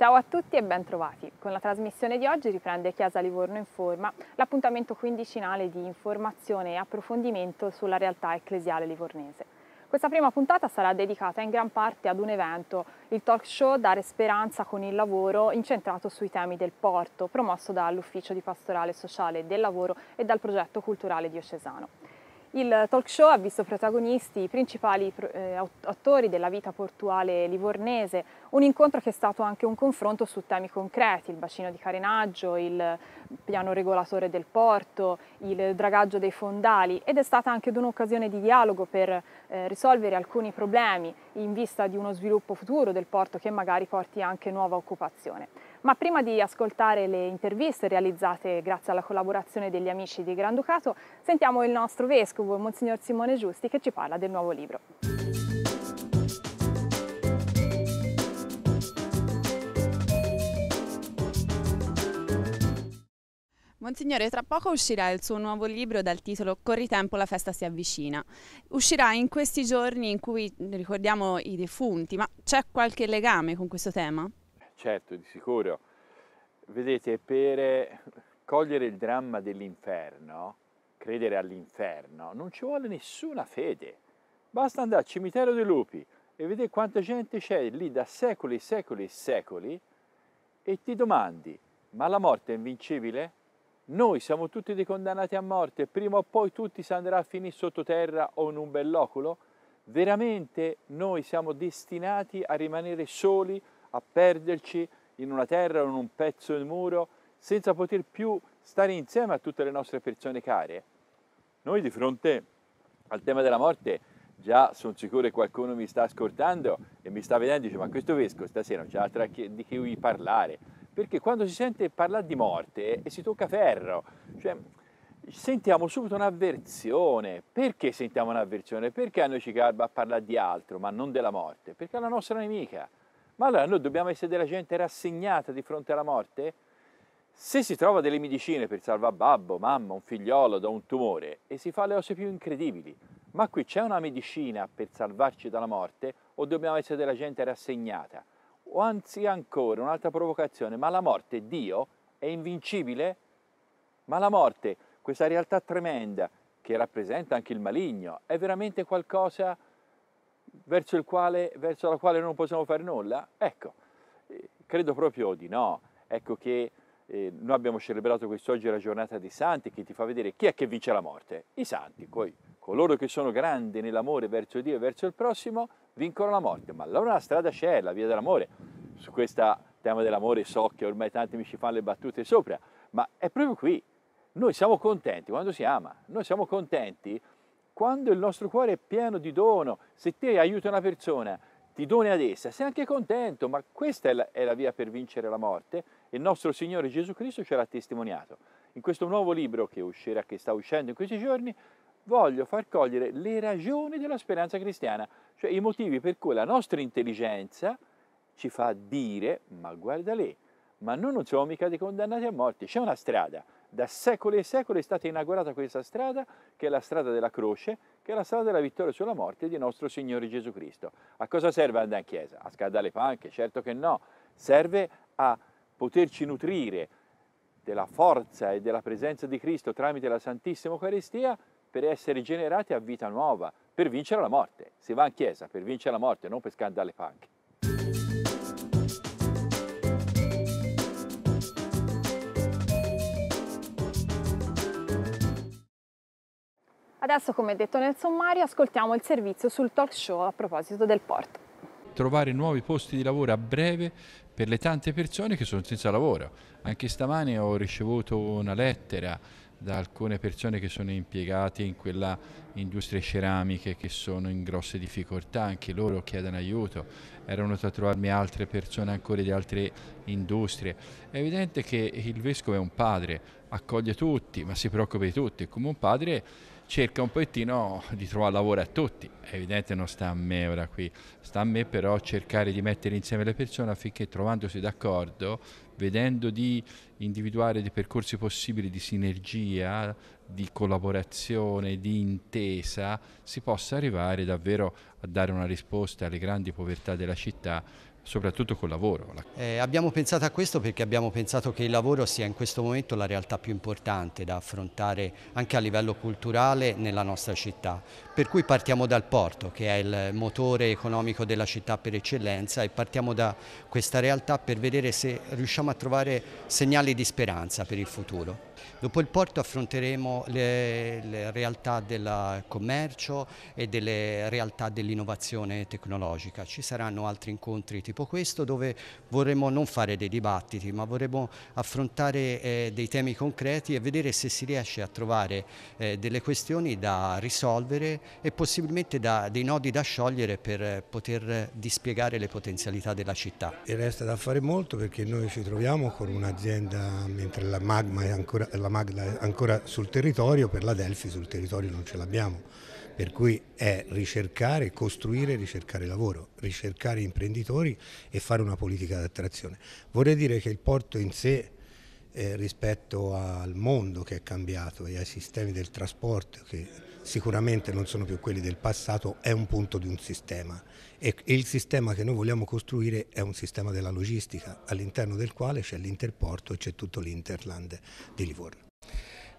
Ciao a tutti e ben trovati. Con la trasmissione di oggi riprende Chiesa Livorno in forma l'appuntamento quindicinale di informazione e approfondimento sulla realtà ecclesiale livornese. Questa prima puntata sarà dedicata in gran parte ad un evento, il talk show Dare Speranza con il lavoro, incentrato sui temi del porto, promosso dall'Ufficio di Pastorale Sociale del Lavoro e dal progetto culturale diocesano. Il talk show ha visto protagonisti i principali eh, attori della vita portuale livornese, un incontro che è stato anche un confronto su temi concreti, il bacino di carenaggio, il piano regolatore del porto, il dragaggio dei fondali ed è stata anche un'occasione di dialogo per eh, risolvere alcuni problemi in vista di uno sviluppo futuro del porto che magari porti anche nuova occupazione. Ma prima di ascoltare le interviste realizzate grazie alla collaborazione degli amici di Granducato, sentiamo il nostro vescovo, Monsignor Simone Giusti, che ci parla del nuovo libro. Monsignore, tra poco uscirà il suo nuovo libro dal titolo Corri tempo, la festa si avvicina. Uscirà in questi giorni in cui ricordiamo i defunti, ma c'è qualche legame con questo tema? certo, di sicuro. Vedete, per eh, cogliere il dramma dell'inferno, credere all'inferno, non ci vuole nessuna fede. Basta andare al cimitero dei lupi e vedere quanta gente c'è lì da secoli e secoli e secoli e ti domandi, ma la morte è invincibile? Noi siamo tutti dei condannati a morte, prima o poi tutti si andrà a finire sottoterra o in un bell'oculo? Veramente noi siamo destinati a rimanere soli a perderci in una terra o in un pezzo di muro senza poter più stare insieme a tutte le nostre persone care. Noi di fronte al tema della morte, già sono sicuro che qualcuno mi sta ascoltando e mi sta vedendo e dice ma questo vescovo stasera non c'è altro di cui parlare, perché quando si sente parlare di morte e si tocca ferro, cioè sentiamo subito un'avversione. Perché sentiamo un'avversione? Perché a noi ci garba a parlare di altro, ma non della morte? Perché è la nostra nemica. Ma allora noi dobbiamo essere della gente rassegnata di fronte alla morte? Se si trova delle medicine per salvare babbo, mamma, un figliolo da un tumore e si fa le cose più incredibili, ma qui c'è una medicina per salvarci dalla morte o dobbiamo essere della gente rassegnata? O anzi ancora, un'altra provocazione, ma la morte, Dio, è invincibile? Ma la morte, questa realtà tremenda che rappresenta anche il maligno, è veramente qualcosa verso, quale, verso la quale non possiamo fare nulla? Ecco, eh, credo proprio di no. Ecco che eh, noi abbiamo celebrato quest'oggi la giornata dei santi che ti fa vedere chi è che vince la morte. I santi, poi coloro che sono grandi nell'amore verso Dio e verso il prossimo vincono la morte, ma allora la strada c'è, la via dell'amore. Su questo tema dell'amore so che ormai tanti mi ci fanno le battute sopra, ma è proprio qui. Noi siamo contenti quando si ama, noi siamo contenti quando il nostro cuore è pieno di dono, se te aiuti una persona, ti doni ad essa, sei anche contento, ma questa è la, è la via per vincere la morte e il nostro Signore Gesù Cristo ce l'ha testimoniato. In questo nuovo libro che uscirà, che sta uscendo in questi giorni, voglio far cogliere le ragioni della speranza cristiana, cioè i motivi per cui la nostra intelligenza ci fa dire, ma guarda lì, ma noi non siamo mica dei condannati a morte, c'è una strada, da secoli e secoli è stata inaugurata questa strada, che è la strada della croce, che è la strada della vittoria sulla morte di nostro Signore Gesù Cristo. A cosa serve andare in chiesa? A scaldare le panche? Certo che no. Serve a poterci nutrire della forza e della presenza di Cristo tramite la Santissima Eucaristia per essere generati a vita nuova, per vincere la morte. Si va in chiesa per vincere la morte, non per scaldare le panche. Adesso, come detto nel sommario, ascoltiamo il servizio sul talk show a proposito del porto. Trovare nuovi posti di lavoro a breve per le tante persone che sono senza lavoro. Anche stamane ho ricevuto una lettera da alcune persone che sono impiegate in quella industria ceramiche che sono in grosse difficoltà, anche loro chiedono aiuto, erano venuto a trovarmi altre persone ancora di altre industrie. È evidente che il vescovo è un padre, accoglie tutti, ma si preoccupa di tutti, come un padre cerca un pochettino di trovare lavoro a tutti. È evidente non sta a me ora qui, sta a me però cercare di mettere insieme le persone affinché trovandosi d'accordo, vedendo di individuare dei percorsi possibili di sinergia, di collaborazione, di intesa, si possa arrivare davvero a dare una risposta alle grandi povertà della città soprattutto col lavoro. Eh, abbiamo pensato a questo perché abbiamo pensato che il lavoro sia in questo momento la realtà più importante da affrontare anche a livello culturale nella nostra città, per cui partiamo dal porto che è il motore economico della città per eccellenza e partiamo da questa realtà per vedere se riusciamo a trovare segnali di speranza per il futuro. Dopo il porto affronteremo le, le realtà del commercio e delle realtà dell'innovazione tecnologica, ci saranno altri incontri tipo tipo questo dove vorremmo non fare dei dibattiti ma vorremmo affrontare eh, dei temi concreti e vedere se si riesce a trovare eh, delle questioni da risolvere e possibilmente da, dei nodi da sciogliere per poter dispiegare le potenzialità della città. E resta da fare molto perché noi ci troviamo con un'azienda, mentre la Magma è ancora, la Magda è ancora sul territorio, per la Delfi sul territorio non ce l'abbiamo per cui è ricercare, costruire, e ricercare lavoro, ricercare imprenditori e fare una politica d'attrazione. Vorrei dire che il porto in sé eh, rispetto al mondo che è cambiato e ai sistemi del trasporto che sicuramente non sono più quelli del passato, è un punto di un sistema e il sistema che noi vogliamo costruire è un sistema della logistica all'interno del quale c'è l'interporto e c'è tutto l'interland di Livorno.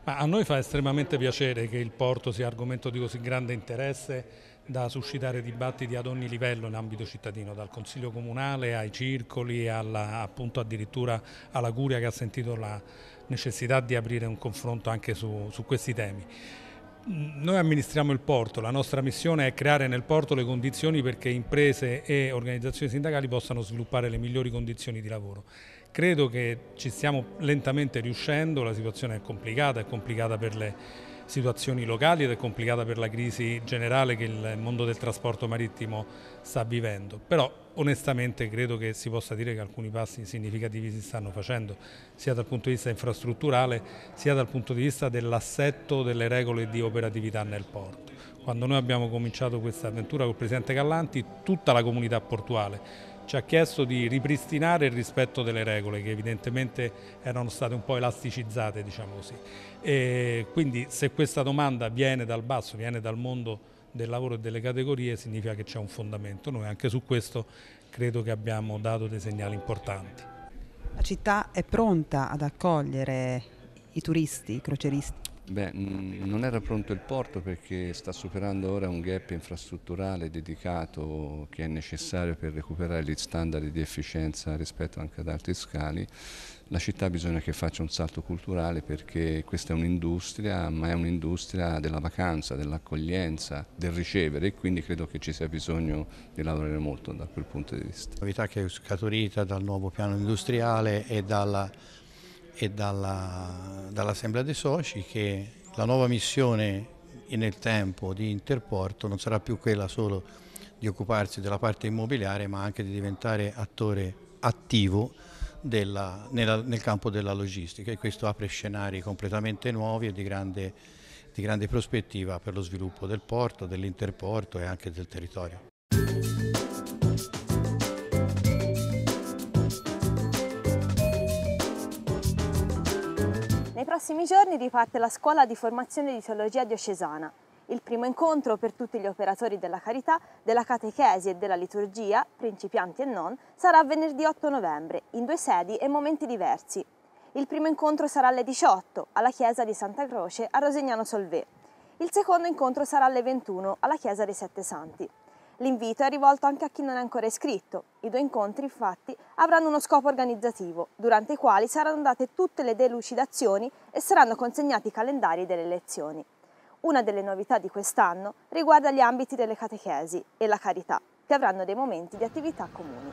Ma a noi fa estremamente piacere che il porto sia argomento di così grande interesse da suscitare dibattiti ad ogni livello in ambito cittadino, dal Consiglio Comunale ai circoli, alla, appunto addirittura alla Curia che ha sentito la necessità di aprire un confronto anche su, su questi temi. Noi amministriamo il porto, la nostra missione è creare nel porto le condizioni perché imprese e organizzazioni sindacali possano sviluppare le migliori condizioni di lavoro. Credo che ci stiamo lentamente riuscendo, la situazione è complicata, è complicata per le situazioni locali ed è complicata per la crisi generale che il mondo del trasporto marittimo sta vivendo. Però onestamente credo che si possa dire che alcuni passi significativi si stanno facendo, sia dal punto di vista infrastrutturale, sia dal punto di vista dell'assetto delle regole di operatività nel porto. Quando noi abbiamo cominciato questa avventura col Presidente Gallanti, tutta la comunità portuale, ci ha chiesto di ripristinare il rispetto delle regole che evidentemente erano state un po' elasticizzate, diciamo così. E quindi se questa domanda viene dal basso, viene dal mondo del lavoro e delle categorie, significa che c'è un fondamento. Noi anche su questo credo che abbiamo dato dei segnali importanti. La città è pronta ad accogliere i turisti, i croceristi? Beh, non era pronto il porto perché sta superando ora un gap infrastrutturale dedicato che è necessario per recuperare gli standard di efficienza rispetto anche ad altri scali. La città bisogna che faccia un salto culturale perché questa è un'industria, ma è un'industria della vacanza, dell'accoglienza, del ricevere e quindi credo che ci sia bisogno di lavorare molto da quel punto di vista. La novità che è scaturita dal nuovo piano industriale e dalla e dalla, dall'Assemblea dei Soci che la nuova missione nel tempo di Interporto non sarà più quella solo di occuparsi della parte immobiliare ma anche di diventare attore attivo della, nella, nel campo della logistica e questo apre scenari completamente nuovi e di grande, di grande prospettiva per lo sviluppo del porto, dell'interporto e anche del territorio. prossimi giorni riparte la scuola di formazione di teologia diocesana, il primo incontro per tutti gli operatori della carità, della catechesi e della liturgia, principianti e non, sarà venerdì 8 novembre, in due sedi e momenti diversi. Il primo incontro sarà alle 18, alla chiesa di Santa Croce a Rosignano Solvè. Il secondo incontro sarà alle 21, alla chiesa dei Sette Santi. L'invito è rivolto anche a chi non è ancora iscritto. I due incontri infatti avranno uno scopo organizzativo, durante i quali saranno date tutte le delucidazioni e saranno consegnati i calendari delle lezioni. Una delle novità di quest'anno riguarda gli ambiti delle catechesi e la carità, che avranno dei momenti di attività comuni.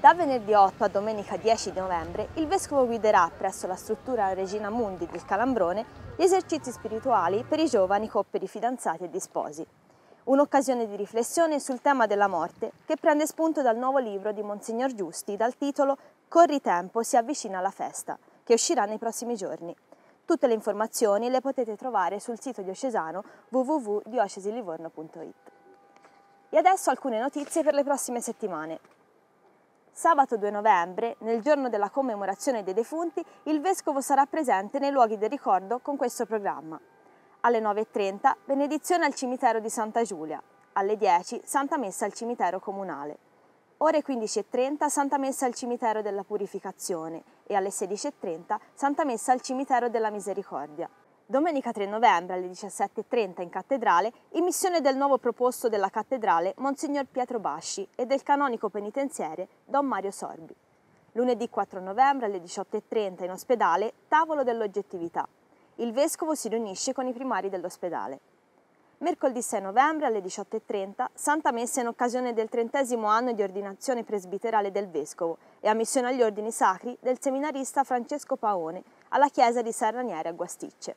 Da venerdì 8 a domenica 10 di novembre il Vescovo guiderà presso la struttura Regina Mundi del Calambrone gli esercizi spirituali per i giovani coppie di fidanzati e di sposi, un'occasione di riflessione sul tema della morte che prende spunto dal nuovo libro di Monsignor Giusti dal titolo Corri tempo, si avvicina alla festa, che uscirà nei prossimi giorni. Tutte le informazioni le potete trovare sul sito diocesano www.diocesilivorno.it. E adesso alcune notizie per le prossime settimane. Sabato 2 novembre, nel giorno della commemorazione dei defunti, il Vescovo sarà presente nei luoghi del ricordo con questo programma alle 9.30 benedizione al cimitero di Santa Giulia, alle 10 Santa Messa al cimitero comunale, ore 15.30 Santa Messa al cimitero della Purificazione e alle 16.30 Santa Messa al cimitero della Misericordia. Domenica 3 novembre alle 17.30 in cattedrale, immissione del nuovo proposto della cattedrale Monsignor Pietro Basci e del canonico penitenziere Don Mario Sorbi. Lunedì 4 novembre alle 18.30 in ospedale, tavolo dell'oggettività. Il vescovo si riunisce con i primari dell'ospedale. Mercoledì 6 novembre alle 18.30, Santa Messa in occasione del trentesimo anno di ordinazione presbiterale del Vescovo e ammissione agli ordini sacri del seminarista Francesco Paone alla chiesa di San Ranieri a Guasticce.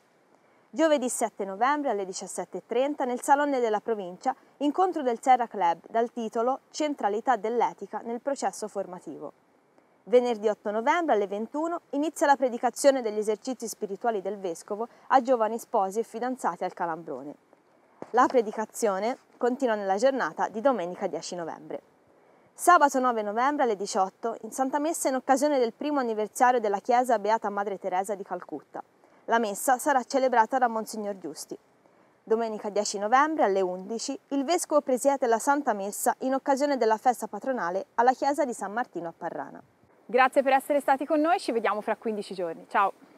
Giovedì 7 novembre alle 17.30 nel Salone della Provincia, incontro del Serra Club dal titolo Centralità dell'etica nel processo formativo. Venerdì 8 novembre alle 21 inizia la predicazione degli esercizi spirituali del Vescovo a giovani sposi e fidanzati al Calambrone. La predicazione continua nella giornata di domenica 10 novembre. Sabato 9 novembre alle 18 in Santa Messa in occasione del primo anniversario della Chiesa Beata Madre Teresa di Calcutta. La messa sarà celebrata da Monsignor Giusti. Domenica 10 novembre alle 11 il Vescovo presiede la Santa Messa in occasione della festa patronale alla Chiesa di San Martino a Parrana. Grazie per essere stati con noi, ci vediamo fra 15 giorni. Ciao!